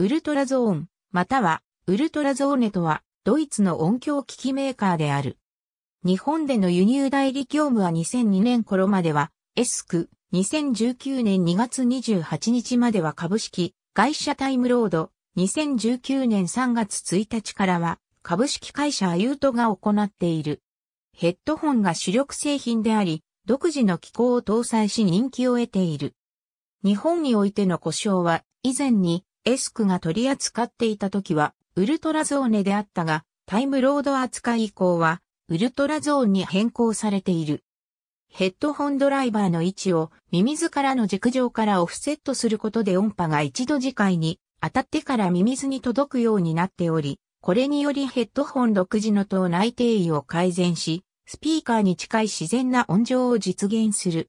ウルトラゾーン、または、ウルトラゾーネとは、ドイツの音響機器メーカーである。日本での輸入代理業務は2002年頃までは、エスク、2019年2月28日までは株式、会社タイムロード、2019年3月1日からは、株式会社アユートが行っている。ヘッドホンが主力製品であり、独自の機構を搭載し人気を得ている。日本においての故障は、以前にエスクが取り扱っていた時は、ウルトラゾーネであったが、タイムロード扱い以降は、ウルトラゾーンに変更されている。ヘッドホンドライバーの位置をミミズからの軸上からオフセットすることで音波が一度次回に当たってからミミズに届くようになっており、これによりヘッドホン独自の等内定位を改善し、スピーカーに近い自然な音情を実現する。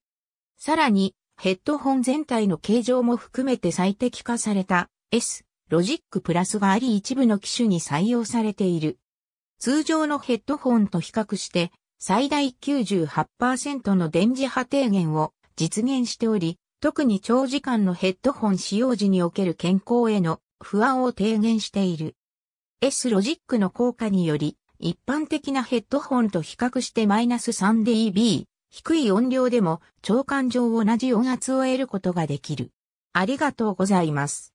さらに、ヘッドホン全体の形状も含めて最適化された S、ロジックプラスはあり一部の機種に採用されている。通常のヘッドホンと比較して、最大98%の電磁波低減を実現しており、特に長時間のヘッドホン使用時における健康への不安を低減している。S ロジックの効果により、一般的なヘッドホンと比較してマイナス 3dB、低い音量でも長感上同じ音圧を得ることができる。ありがとうございます。